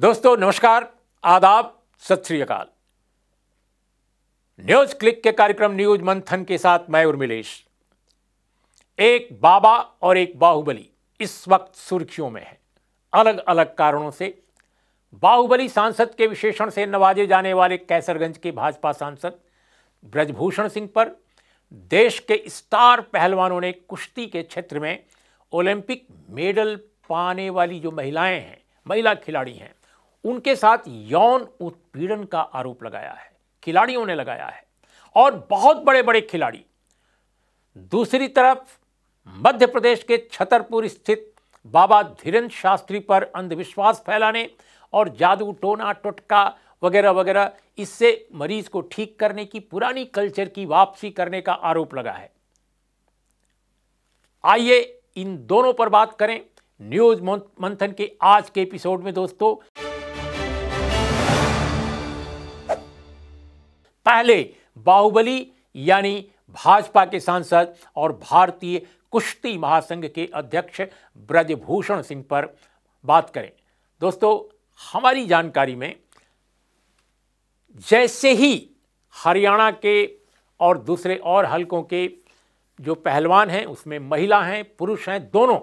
दोस्तों नमस्कार आदाब सत श्री अकाल न्यूज क्लिक के कार्यक्रम न्यूज मंथन के साथ मैं उर्मिलेश एक बाबा और एक बाहुबली इस वक्त सुर्खियों में है अलग अलग कारणों से बाहुबली सांसद के विशेषण से नवाजे जाने वाले कैसरगंज के भाजपा सांसद ब्रजभूषण सिंह पर देश के स्टार पहलवानों ने कुश्ती के क्षेत्र में ओलंपिक मेडल पाने वाली जो महिलाएं हैं महिला खिलाड़ी हैं उनके साथ यौन उत्पीड़न का आरोप लगाया है खिलाड़ियों ने लगाया है और बहुत बड़े बड़े खिलाड़ी दूसरी तरफ मध्य प्रदेश के छतरपुर स्थित बाबा धीरेन्द्र शास्त्री पर अंधविश्वास फैलाने और जादू टोना टोटका वगैरह वगैरह इससे मरीज को ठीक करने की पुरानी कल्चर की वापसी करने का आरोप लगा है आइए इन दोनों पर बात करें न्यूज मंथन के आज के एपिसोड में दोस्तों पहले बाहुबली यानी भाजपा के सांसद और भारतीय कुश्ती महासंघ के अध्यक्ष ब्रजभूषण सिंह पर बात करें दोस्तों हमारी जानकारी में जैसे ही हरियाणा के और दूसरे और हलकों के जो पहलवान हैं उसमें महिला हैं पुरुष हैं दोनों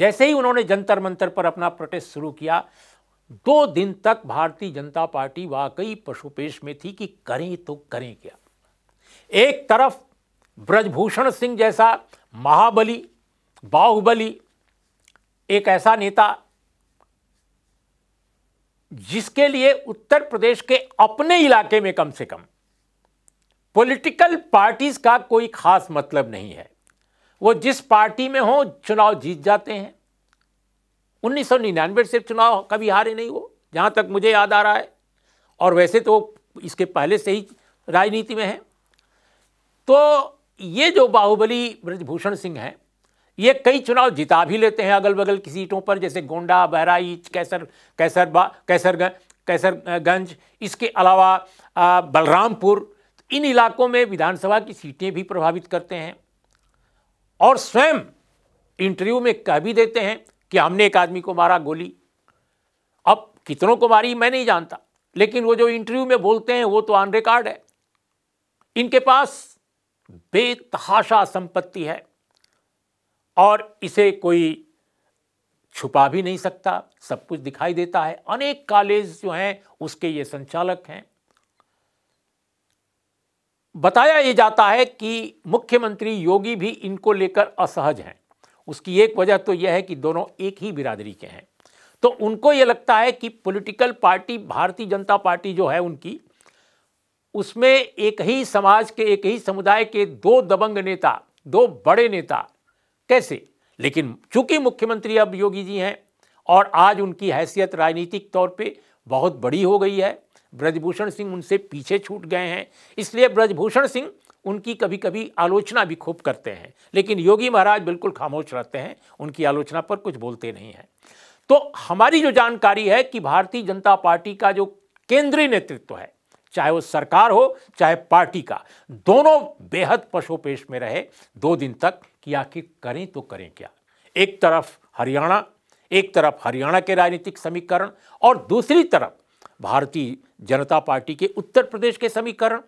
जैसे ही उन्होंने जंतर मंतर पर अपना प्रोटेस्ट शुरू किया दो दिन तक भारतीय जनता पार्टी वाकई पशुपेश में थी कि करें तो करें क्या एक तरफ ब्रजभूषण सिंह जैसा महाबली बाहुबली एक ऐसा नेता जिसके लिए उत्तर प्रदेश के अपने इलाके में कम से कम पॉलिटिकल पार्टीज का कोई खास मतलब नहीं है वो जिस पार्टी में हो चुनाव जीत जाते हैं उन्नीस से चुनाव कभी हारे नहीं वो जहाँ तक मुझे याद आ रहा है और वैसे तो इसके पहले से ही राजनीति में हैं तो ये जो बाहुबली ब्रजभूषण सिंह हैं ये कई चुनाव जिता भी लेते हैं अगल बगल की सीटों पर जैसे गोंडा बहराइच कैसर कैसर कैसर कैसरगंज इसके अलावा बलरामपुर इन इलाकों में विधानसभा की सीटें भी प्रभावित करते हैं और स्वयं इंटरव्यू में कह भी देते हैं कि हमने एक आदमी को मारा गोली अब कितनों को मारी मैं नहीं जानता लेकिन वो जो इंटरव्यू में बोलते हैं वो तो ऑन रिकॉर्ड है इनके पास बेतहाशा संपत्ति है और इसे कोई छुपा भी नहीं सकता सब कुछ दिखाई देता है अनेक कॉलेज जो हैं उसके ये संचालक हैं बताया ये जाता है कि मुख्यमंत्री योगी भी इनको लेकर असहज हैं उसकी एक वजह तो यह है कि दोनों एक ही बिरादरी के हैं तो उनको ये लगता है कि पॉलिटिकल पार्टी भारतीय जनता पार्टी जो है उनकी उसमें एक ही समाज के एक ही समुदाय के दो दबंग नेता दो बड़े नेता कैसे लेकिन चूंकि मुख्यमंत्री अब योगी जी हैं और आज उनकी हैसियत राजनीतिक तौर पे बहुत बड़ी हो गई है ब्रजभूषण सिंह उनसे पीछे छूट गए हैं इसलिए ब्रजभूषण सिंह उनकी कभी कभी आलोचना भी खूब करते हैं लेकिन योगी महाराज बिल्कुल खामोश रहते हैं उनकी आलोचना पर कुछ बोलते नहीं हैं तो हमारी जो जानकारी है कि भारतीय जनता पार्टी का जो केंद्रीय नेतृत्व है चाहे वो सरकार हो चाहे पार्टी का दोनों बेहद पशुपेश में रहे दो दिन तक कि आखिर करें तो करें क्या एक तरफ हरियाणा एक तरफ हरियाणा के राजनीतिक समीकरण और दूसरी तरफ भारतीय जनता पार्टी के उत्तर प्रदेश के समीकरण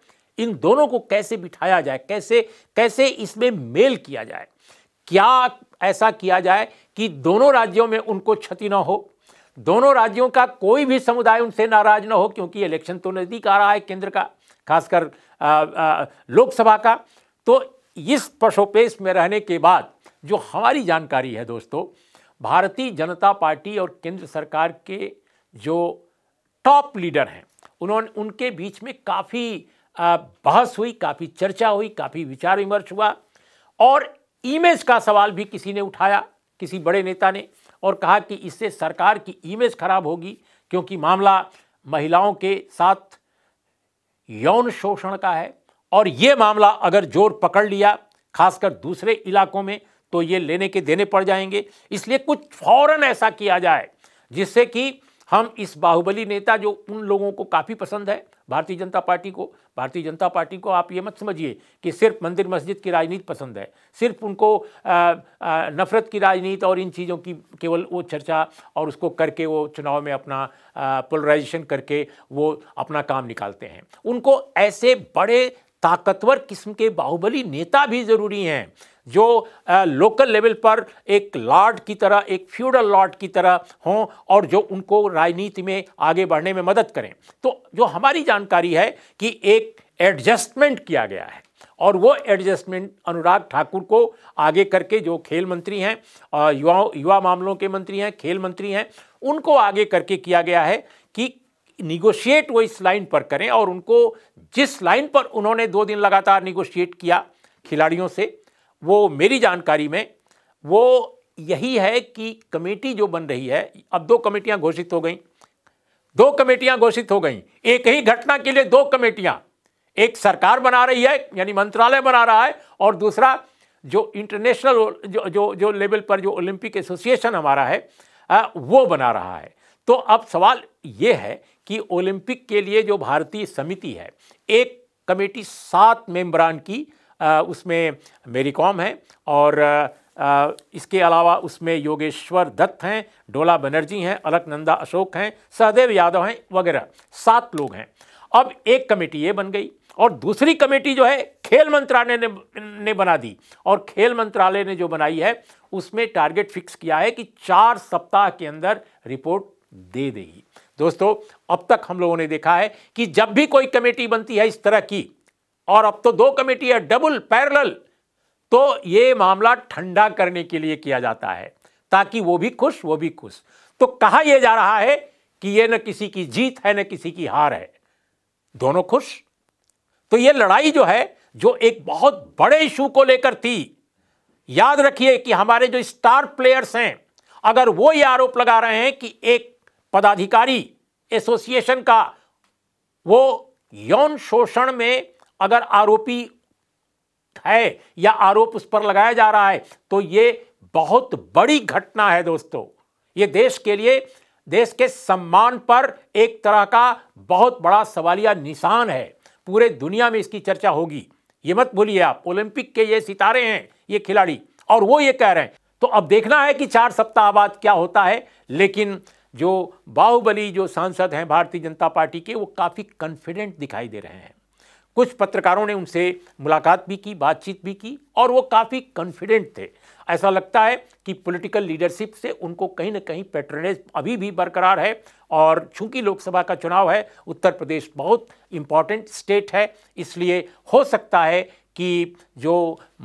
इन दोनों को कैसे बिठाया जाए कैसे कैसे इसमें मेल किया जाए क्या ऐसा किया जाए कि दोनों राज्यों में उनको क्षति न हो दोनों राज्यों का कोई भी समुदाय उनसे नाराज न हो क्योंकि इलेक्शन तो नज़दीक आ रहा है केंद्र का खासकर लोकसभा का तो इस पशोपेश में रहने के बाद जो हमारी जानकारी है दोस्तों भारतीय जनता पार्टी और केंद्र सरकार के जो टॉप लीडर हैं उन्होंने उनके बीच में काफ़ी बहस हुई काफ़ी चर्चा हुई काफ़ी विचार विमर्श हुआ और इमेज का सवाल भी किसी ने उठाया किसी बड़े नेता ने और कहा कि इससे सरकार की इमेज खराब होगी क्योंकि मामला महिलाओं के साथ यौन शोषण का है और ये मामला अगर जोर पकड़ लिया खासकर दूसरे इलाकों में तो ये लेने के देने पड़ जाएंगे इसलिए कुछ फौरन ऐसा किया जाए जिससे कि हम इस बाहुबली नेता जो उन लोगों को काफ़ी पसंद है भारतीय जनता पार्टी को भारतीय जनता पार्टी को आप ये मत समझिए कि सिर्फ मंदिर मस्जिद की राजनीति पसंद है सिर्फ उनको आ, आ, नफरत की राजनीति और इन चीज़ों की केवल वो चर्चा और उसको करके वो चुनाव में अपना पोलराइजेशन करके वो अपना काम निकालते हैं उनको ऐसे बड़े ताकतवर किस्म के बाहुबली नेता भी ज़रूरी हैं जो लोकल लेवल पर एक लॉर्ड की तरह एक फ्यूडल लॉर्ड की तरह हों और जो उनको राजनीति में आगे बढ़ने में मदद करें तो जो हमारी जानकारी है कि एक एडजस्टमेंट किया गया है और वो एडजस्टमेंट अनुराग ठाकुर को आगे करके जो खेल मंत्री हैं युवा युवा मामलों के मंत्री हैं खेल मंत्री हैं उनको आगे करके किया गया है कि निगोशिएट वो इस लाइन पर करें और उनको जिस लाइन पर उन्होंने दो दिन लगातार निगोशिएट किया खिलाड़ियों से वो मेरी जानकारी में वो यही है कि कमेटी जो बन रही है अब दो कमेटियां घोषित हो गई दो कमेटियां घोषित हो गई एक ही घटना के लिए दो कमेटियां एक सरकार बना रही है यानी मंत्रालय बना रहा है और दूसरा जो इंटरनेशनल जो जो जो लेवल पर जो ओलंपिक एसोसिएशन हमारा है आ, वो बना रहा है तो अब सवाल ये है कि ओलंपिक के लिए जो भारतीय समिति है एक कमेटी सात मेंबरान की उसमें मेरी कॉम है और इसके अलावा उसमें योगेश्वर दत्त हैं डोला बनर्जी हैं अलकनंदा अशोक हैं सहदेव यादव हैं वगैरह सात लोग हैं अब एक कमेटी ये बन गई और दूसरी कमेटी जो है खेल मंत्रालय ने ने बना दी और खेल मंत्रालय ने जो बनाई है उसमें टारगेट फिक्स किया है कि चार सप्ताह के अंदर रिपोर्ट दे देगी दोस्तों अब तक हम लोगों ने देखा है कि जब भी कोई कमेटी बनती है इस तरह की और अब तो दो कमेटी है डबल पैरल तो ये मामला ठंडा करने के लिए किया जाता है ताकि वो भी खुश वो भी खुश तो कहा यह जा रहा है कि यह न किसी की जीत है न किसी की हार है दोनों खुश तो यह लड़ाई जो है जो एक बहुत बड़े इशू को लेकर थी याद रखिए कि हमारे जो स्टार प्लेयर्स हैं अगर वो ये आरोप लगा रहे हैं कि एक पदाधिकारी एसोसिएशन का वो यौन शोषण में अगर आरोपी है या आरोप उस पर लगाया जा रहा है तो ये बहुत बड़ी घटना है दोस्तों ये देश के लिए देश के सम्मान पर एक तरह का बहुत बड़ा सवालिया निशान है पूरे दुनिया में इसकी चर्चा होगी ये मत भूलिए आप ओलंपिक के ये सितारे हैं ये खिलाड़ी और वो ये कह रहे हैं तो अब देखना है कि चार सप्ताह बाद क्या होता है लेकिन जो बाहुबली जो सांसद हैं भारतीय जनता पार्टी के वो काफ़ी कॉन्फिडेंट दिखाई दे रहे हैं कुछ पत्रकारों ने उनसे मुलाकात भी की बातचीत भी की और वो काफ़ी कॉन्फिडेंट थे ऐसा लगता है कि पॉलिटिकल लीडरशिप से उनको कहीं ना कहीं पेट्रनेज अभी भी बरकरार है और चूंकि लोकसभा का चुनाव है उत्तर प्रदेश बहुत इम्पॉर्टेंट स्टेट है इसलिए हो सकता है कि जो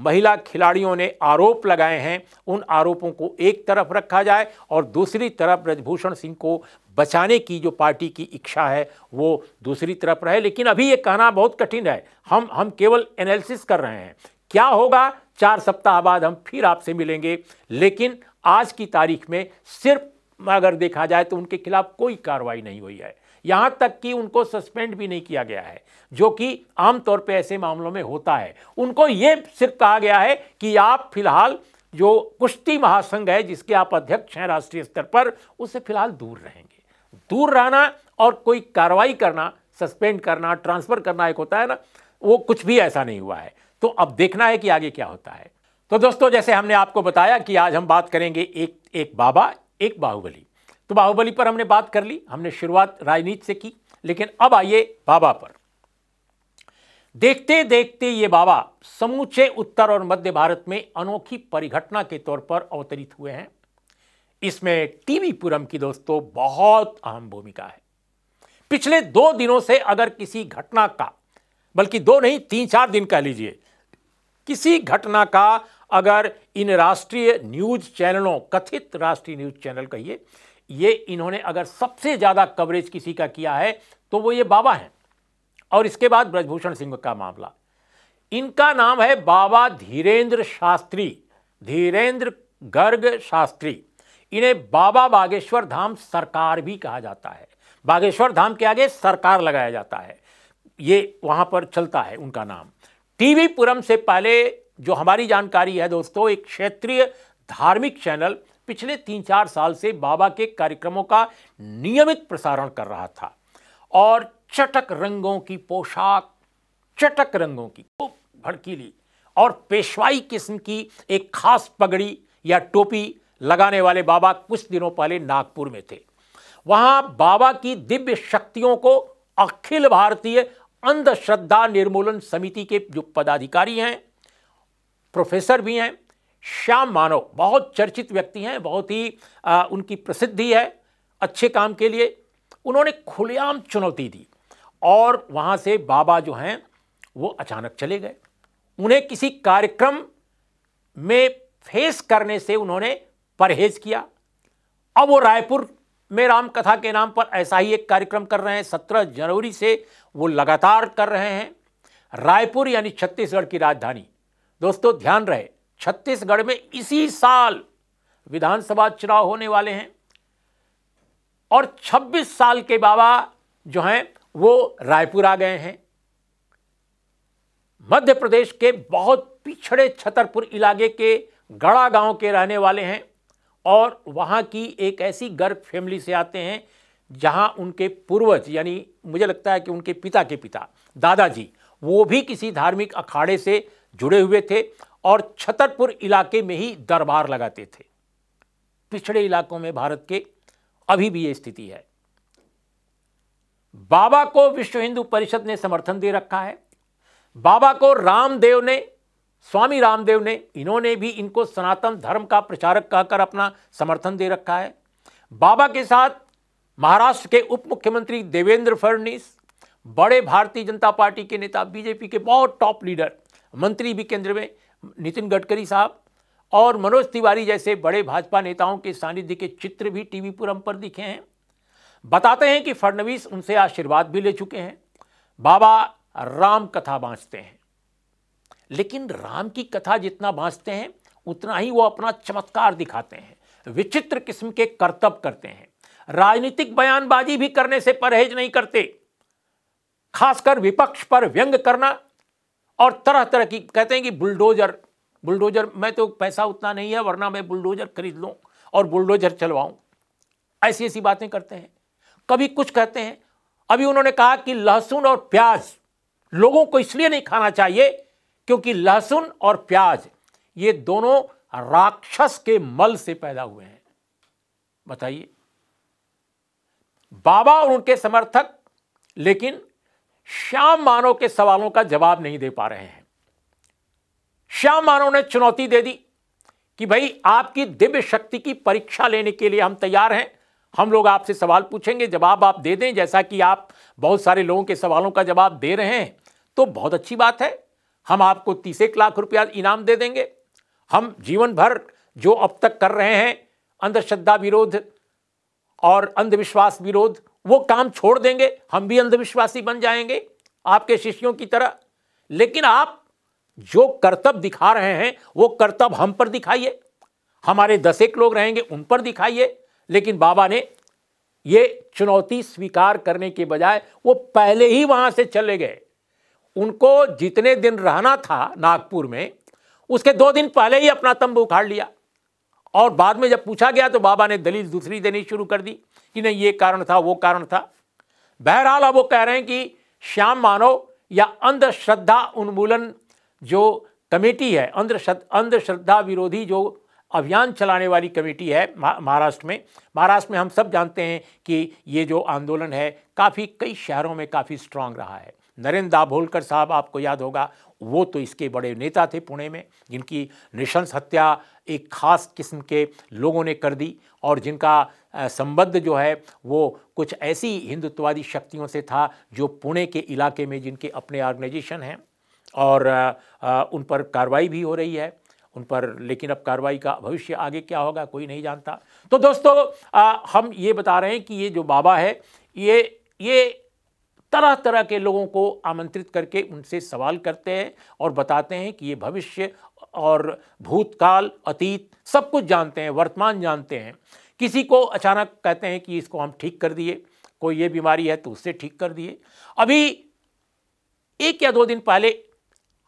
महिला खिलाड़ियों ने आरोप लगाए हैं उन आरोपों को एक तरफ रखा जाए और दूसरी तरफ ब्रजभूषण सिंह को बचाने की जो पार्टी की इच्छा है वो दूसरी तरफ रहे लेकिन अभी ये कहना बहुत कठिन है हम हम केवल एनालिसिस कर रहे हैं क्या होगा चार सप्ताह बाद हम फिर आपसे मिलेंगे लेकिन आज की तारीख में सिर्फ अगर देखा जाए तो उनके खिलाफ कोई कार्रवाई नहीं हुई है यहाँ तक कि उनको सस्पेंड भी नहीं किया गया है जो कि आमतौर पे ऐसे मामलों में होता है उनको ये सिर्फ कहा गया है कि आप फिलहाल जो कुश्ती महासंघ है जिसके आप अध्यक्ष हैं राष्ट्रीय स्तर पर उससे फिलहाल दूर रहेंगे दूर रहना और कोई कार्रवाई करना सस्पेंड करना ट्रांसफ़र करना एक होता है ना वो कुछ भी ऐसा नहीं हुआ है तो अब देखना है कि आगे क्या होता है तो दोस्तों जैसे हमने आपको बताया कि आज हम बात करेंगे एक एक बाबा एक बाहुबली तो बाहुबली पर हमने बात कर ली हमने शुरुआत राजनीति से की लेकिन अब आइए बाबा पर देखते देखते ये बाबा समूचे उत्तर और मध्य भारत में अनोखी परिघटना के तौर पर अवतरित हुए हैं इसमें टीवी पुरम की दोस्तों बहुत अहम भूमिका है पिछले दो दिनों से अगर किसी घटना का बल्कि दो नहीं तीन चार दिन कह लीजिए किसी घटना का अगर इन राष्ट्रीय न्यूज चैनलों कथित राष्ट्रीय न्यूज चैनल कहिए ये इन्होंने अगर सबसे ज़्यादा कवरेज किसी का किया है तो वो ये बाबा हैं और इसके बाद ब्रजभूषण सिंह का मामला इनका नाम है बाबा धीरेन्द्र शास्त्री धीरेन्द्र गर्ग शास्त्री इन्हें बाबा बागेश्वर धाम सरकार भी कहा जाता है बागेश्वर धाम के आगे सरकार लगाया जाता है ये वहां पर चलता है उनका नाम टीवी पुरम से पहले जो हमारी जानकारी है दोस्तों एक क्षेत्रीय धार्मिक चैनल पिछले तीन चार साल से बाबा के कार्यक्रमों का नियमित प्रसारण कर रहा था और चटक रंगों की पोशाक चटक रंगों की खूब भड़कीली और पेशवाई किस्म की एक खास पगड़ी या टोपी लगाने वाले बाबा कुछ दिनों पहले नागपुर में थे वहां बाबा की दिव्य शक्तियों को अखिल भारतीय अंधश्रद्धा निर्मूलन समिति के जो पदाधिकारी हैं प्रोफेसर भी हैं श्याम मानव बहुत चर्चित व्यक्ति हैं बहुत ही आ, उनकी प्रसिद्धि है अच्छे काम के लिए उन्होंने खुलेआम चुनौती दी और वहाँ से बाबा जो हैं वो अचानक चले गए उन्हें किसी कार्यक्रम में फेस करने से उन्होंने परहेज किया अब वो रायपुर में राम कथा के नाम पर ऐसा ही एक कार्यक्रम कर रहे हैं सत्रह जनवरी से वो लगातार कर रहे हैं रायपुर यानी छत्तीसगढ़ की राजधानी दोस्तों ध्यान रहे छत्तीसगढ़ में इसी साल विधानसभा चुनाव होने वाले हैं और 26 साल के बाबा जो हैं वो रायपुर आ गए हैं मध्य प्रदेश के बहुत पिछड़े छतरपुर इलाके के गड़ा गांव के रहने वाले हैं और वहाँ की एक ऐसी गर्भ फैमिली से आते हैं जहाँ उनके पूर्वज यानी मुझे लगता है कि उनके पिता के पिता दादाजी वो भी किसी धार्मिक अखाड़े से जुड़े हुए थे और छतरपुर इलाके में ही दरबार लगाते थे पिछड़े इलाकों में भारत के अभी भी यह स्थिति है बाबा को विश्व हिंदू परिषद ने समर्थन दे रखा है बाबा को रामदेव ने स्वामी रामदेव ने इन्होंने भी इनको सनातन धर्म का प्रचारक कहकर अपना समर्थन दे रखा है बाबा के साथ महाराष्ट्र के उप मुख्यमंत्री देवेंद्र फडणवीस बड़े भारतीय जनता पार्टी के नेता बीजेपी के बहुत टॉप लीडर मंत्री भी केंद्र में नितिन गडकरी साहब और मनोज तिवारी जैसे बड़े भाजपा नेताओं के सानिध्य के चित्र भी टीवी पुरम पर दिखे हैं बताते हैं कि फडणवीस उनसे आशीर्वाद भी ले चुके हैं बाबा राम कथा बांचते हैं लेकिन राम की कथा जितना बांचते हैं उतना ही वो अपना चमत्कार दिखाते हैं विचित्र किस्म के करतब करते हैं राजनीतिक बयानबाजी भी करने से परहेज नहीं करते खासकर विपक्ष पर व्यंग करना और तरह तरह की कहते हैं कि बुलडोजर बुलडोजर मैं तो पैसा उतना नहीं है वरना मैं बुलडोजर खरीद लूँ और बुलडोजर चलवाऊँ ऐसी ऐसी बातें करते हैं कभी कुछ कहते हैं अभी उन्होंने कहा कि लहसुन और प्याज लोगों को इसलिए नहीं खाना चाहिए क्योंकि लहसुन और प्याज ये दोनों राक्षस के मल से पैदा हुए हैं बताइए बाबा और उनके समर्थक लेकिन श्याम मानव के सवालों का जवाब नहीं दे पा रहे हैं श्याम मानव ने चुनौती दे दी कि भाई आपकी दिव्य शक्ति की परीक्षा लेने के लिए हम तैयार हैं हम लोग आपसे सवाल पूछेंगे जवाब आप दे दें जैसा कि आप बहुत सारे लोगों के सवालों का जवाब दे रहे हैं तो बहुत अच्छी बात है हम आपको तीस एक लाख रुपया इनाम दे देंगे हम जीवन भर जो अब तक कर रहे हैं अंधश्रद्धा विरोध और अंधविश्वास विरोध वो काम छोड़ देंगे हम भी अंधविश्वासी बन जाएंगे आपके शिष्यों की तरह लेकिन आप जो कर्तव्य दिखा रहे हैं वो कर्तव्य हम पर दिखाइए हमारे दस एक लोग रहेंगे उन पर दिखाइए लेकिन बाबा ने ये चुनौती स्वीकार करने के बजाय वो पहले ही वहाँ से चले गए उनको जितने दिन रहना था नागपुर में उसके दो दिन पहले ही अपना तंबू उखाड़ लिया और बाद में जब पूछा गया तो बाबा ने दलील दूसरी देनी शुरू कर दी कि नहीं ये कारण था वो कारण था बहरहाल अब वो कह रहे हैं कि श्याम मानव या अंधश्रद्धा उन्मूलन जो कमेटी है अंधश्रद्धा विरोधी जो अभियान चलाने वाली कमेटी है महाराष्ट्र में महाराष्ट्र में हम सब जानते हैं कि ये जो आंदोलन है काफ़ी कई शहरों में काफ़ी स्ट्रांग रहा है नरेंद्र दाभोलकर साहब आपको याद होगा वो तो इसके बड़े नेता थे पुणे में जिनकी निशंस हत्या एक खास किस्म के लोगों ने कर दी और जिनका संबंध जो है वो कुछ ऐसी हिंदुत्ववादी शक्तियों से था जो पुणे के इलाके में जिनके अपने ऑर्गेनाइजेशन हैं और उन पर कार्रवाई भी हो रही है उन पर लेकिन अब कार्रवाई का भविष्य आगे क्या होगा कोई नहीं जानता तो दोस्तों आ, हम ये बता रहे हैं कि ये जो बाबा है ये ये तरह तरह के लोगों को आमंत्रित करके उनसे सवाल करते हैं और बताते हैं कि ये भविष्य और भूतकाल अतीत सब कुछ जानते हैं वर्तमान जानते हैं किसी को अचानक कहते हैं कि इसको हम ठीक कर दिए कोई ये बीमारी है तो उससे ठीक कर दिए अभी एक या दो दिन पहले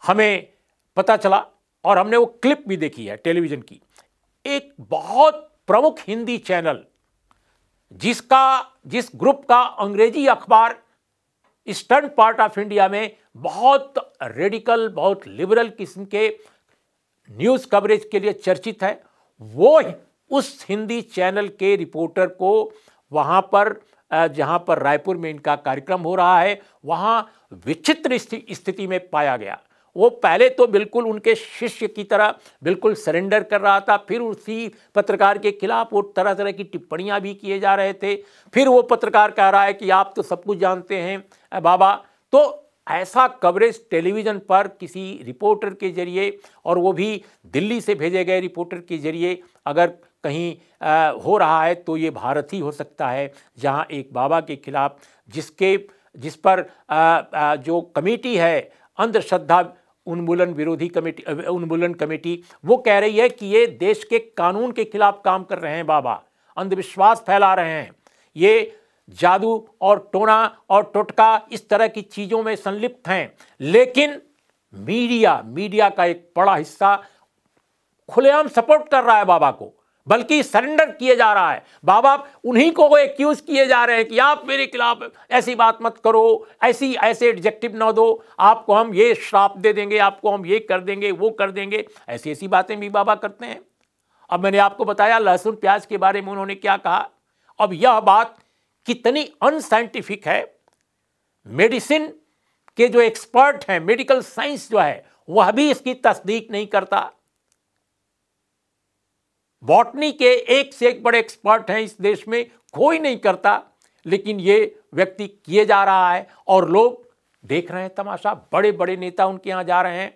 हमें पता चला और हमने वो क्लिप भी देखी है टेलीविज़न की एक बहुत प्रमुख हिंदी चैनल जिसका जिस ग्रुप का अंग्रेजी अखबार ईस्टर्न पार्ट ऑफ इंडिया में बहुत रेडिकल बहुत लिबरल किस्म के न्यूज़ कवरेज के लिए चर्चित है वो उस हिंदी चैनल के रिपोर्टर को वहाँ पर जहाँ पर रायपुर में इनका कार्यक्रम हो रहा है वहाँ विचित्र स्थिति में पाया गया वो पहले तो बिल्कुल उनके शिष्य की तरह बिल्कुल सरेंडर कर रहा था फिर उसी पत्रकार के खिलाफ वो तरह तरह की टिप्पणियाँ भी किए जा रहे थे फिर वो पत्रकार कह रहा है कि आप तो सब कुछ जानते हैं बाबा तो ऐसा कवरेज टेलीविज़न पर किसी रिपोर्टर के जरिए और वो भी दिल्ली से भेजे गए रिपोर्टर के जरिए अगर कहीं आ, हो रहा है तो ये भारत ही हो सकता है जहाँ एक बाबा के खिलाफ जिसके जिस पर आ, आ, जो कमेटी है अंधश्रद्धा उन्मूलन विरोधी कमेटी उन्मूलन कमेटी वो कह रही है कि ये देश के कानून के खिलाफ काम कर रहे हैं बाबा अंधविश्वास फैला रहे हैं ये जादू और टोना और टोटका इस तरह की चीज़ों में संलिप्त हैं लेकिन मीडिया मीडिया का एक बड़ा हिस्सा खुलेआम सपोर्ट कर रहा है बाबा को बल्कि सरेंडर किए जा रहा है बाबा उन्हीं को वो एक्यूज़ किए जा रहे हैं कि आप मेरे खिलाफ ऐसी बात मत करो ऐसी ऐसे एडजेक्टिव ना दो आपको हम ये श्राप दे देंगे आपको हम ये कर देंगे वो कर देंगे ऐसी ऐसी बातें भी बाबा करते हैं अब मैंने आपको बताया लहसुन प्याज के बारे में उन्होंने क्या कहा अब यह बात कितनी अनसाइंटिफिक है मेडिसिन के जो एक्सपर्ट हैं मेडिकल साइंस जो है वह भी इसकी तस्दीक नहीं करता बॉटनी के एक से एक बड़े एक्सपर्ट हैं इस देश में कोई नहीं करता लेकिन ये व्यक्ति किए जा रहा है और लोग देख रहे हैं तमाशा बड़े बड़े नेता उनके यहाँ जा रहे हैं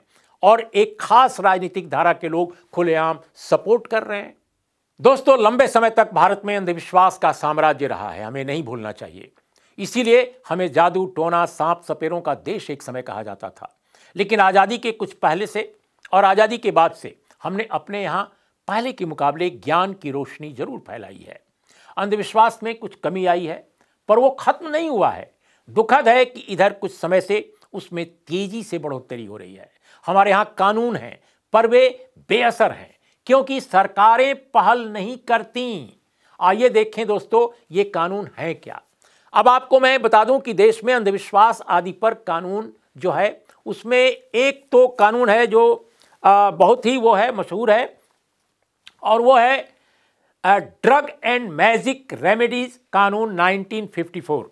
और एक खास राजनीतिक धारा के लोग खुलेआम सपोर्ट कर रहे हैं दोस्तों लंबे समय तक भारत में अंधविश्वास का साम्राज्य रहा है हमें नहीं भूलना चाहिए इसीलिए हमें जादू टोना सांप सपेरों का देश एक समय कहा जाता था लेकिन आज़ादी के कुछ पहले से और आज़ादी के बाद से हमने अपने यहाँ पहले के मुकाबले ज्ञान की रोशनी जरूर फैलाई है अंधविश्वास में कुछ कमी आई है पर वो खत्म नहीं हुआ है दुखद है कि इधर कुछ समय से उसमें तेजी से बढ़ोतरी हो रही है हमारे यहाँ कानून हैं पर वे बेअसर हैं क्योंकि सरकारें पहल नहीं करती आइए देखें दोस्तों ये कानून है क्या अब आपको मैं बता दूं कि देश में अंधविश्वास आदि पर कानून जो है उसमें एक तो कानून है जो बहुत ही वो है मशहूर है और वो है ड्रग एंड मैजिक रेमेडीज कानून 1954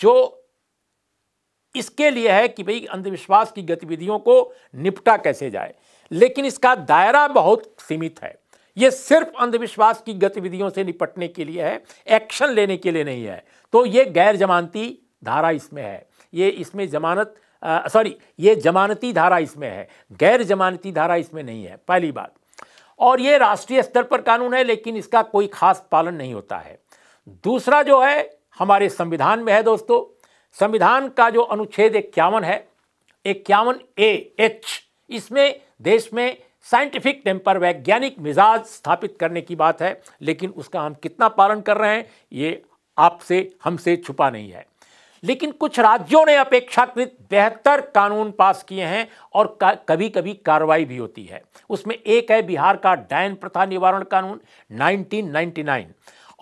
जो इसके लिए है कि भाई अंधविश्वास की गतिविधियों को निपटा कैसे जाए लेकिन इसका दायरा बहुत सीमित है ये सिर्फ अंधविश्वास की गतिविधियों से निपटने के लिए है एक्शन लेने के लिए नहीं है तो ये गैर जमानती धारा इसमें है ये इसमें जमानत सॉरी ये जमानती धारा इसमें है गैर जमानती धारा इसमें नहीं है पहली बात और ये राष्ट्रीय स्तर पर कानून है लेकिन इसका कोई खास पालन नहीं होता है दूसरा जो है हमारे संविधान में है दोस्तों संविधान का जो अनुच्छेद इक्यावन है इक्यावन ए एच इसमें देश में साइंटिफिक टेम्पर वैज्ञानिक मिजाज स्थापित करने की बात है लेकिन उसका हम कितना पालन कर रहे हैं ये आपसे हमसे छुपा नहीं है लेकिन कुछ राज्यों ने अपेक्षाकृत बेहतर कानून पास किए हैं और कभी कभी कार्रवाई भी होती है उसमें एक है बिहार का डायन प्रथा निवारण कानून 1999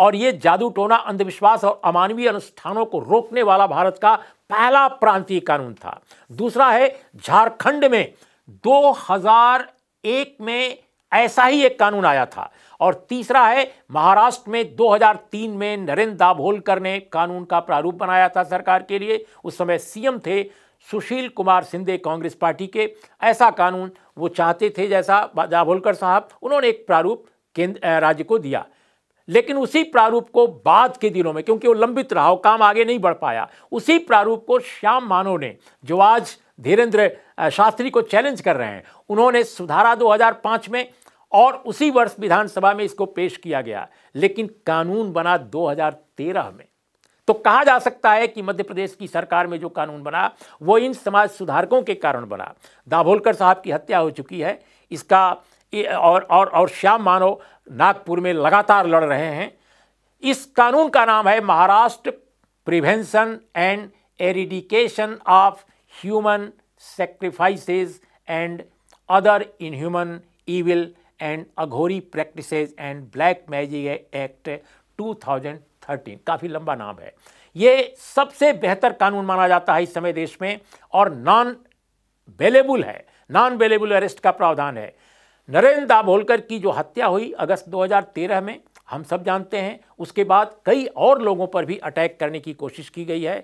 और ये जादू टोना अंधविश्वास और अमानवीय अनुष्ठानों को रोकने वाला भारत का पहला प्रांतीय कानून था दूसरा है झारखंड में 2001 में ऐसा ही एक कानून आया था और तीसरा है महाराष्ट्र में 2003 में नरेंद्र दाभोलकर ने कानून का प्रारूप बनाया था सरकार के लिए उस समय सीएम थे सुशील कुमार सिंधे कांग्रेस पार्टी के ऐसा कानून वो चाहते थे जैसा दाभोलकर साहब उन्होंने एक प्रारूप केंद्र राज्य को दिया लेकिन उसी प्रारूप को बाद के दिनों में क्योंकि वो लंबित रहा वो काम आगे नहीं बढ़ पाया उसी प्रारूप को श्याम मानो ने जो आज धीरेन्द्र शास्त्री को चैलेंज कर रहे हैं उन्होंने सुधारा 2005 में और उसी वर्ष विधानसभा में इसको पेश किया गया लेकिन कानून बना 2013 में तो कहा जा सकता है कि मध्य प्रदेश की सरकार में जो कानून बना वो इन समाज सुधारकों के कारण बना दाभोलकर साहब की हत्या हो चुकी है इसका और और और श्याम मानव नागपुर में लगातार लड़ रहे हैं इस कानून का नाम है Maharashtra prevention and eradication of human sacrifices and other inhuman evil and Aghori practices and black magic act 2013 काफ़ी लंबा नाम है ये सबसे बेहतर कानून माना जाता है इस समय देश में और नॉन वेलेबुल है नॉन वेलेबुल अरेस्ट का प्रावधान है नरेंद्र दाभोलकर की जो हत्या हुई अगस्त 2013 में हम सब जानते हैं उसके बाद कई और लोगों पर भी अटैक करने की कोशिश की गई है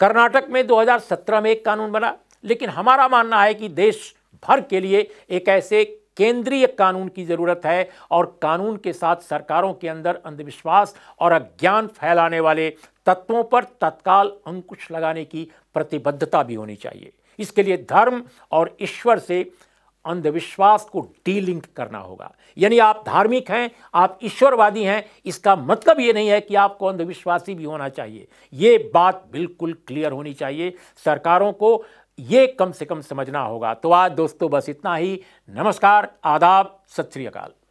कर्नाटक में 2017 में एक कानून बना लेकिन हमारा मानना है कि देश भर के लिए एक ऐसे केंद्रीय कानून की ज़रूरत है और कानून के साथ सरकारों के अंदर अंधविश्वास और अज्ञान फैलाने वाले तत्वों पर तत्काल अंकुश लगाने की प्रतिबद्धता भी होनी चाहिए इसके लिए धर्म और ईश्वर से अंधविश्वास को डीलिंक करना होगा यानी आप धार्मिक हैं आप ईश्वरवादी हैं इसका मतलब यह नहीं है कि आपको अंधविश्वासी भी होना चाहिए ये बात बिल्कुल क्लियर होनी चाहिए सरकारों को ये कम से कम समझना होगा तो आज दोस्तों बस इतना ही नमस्कार आदाब सत श्रीकाल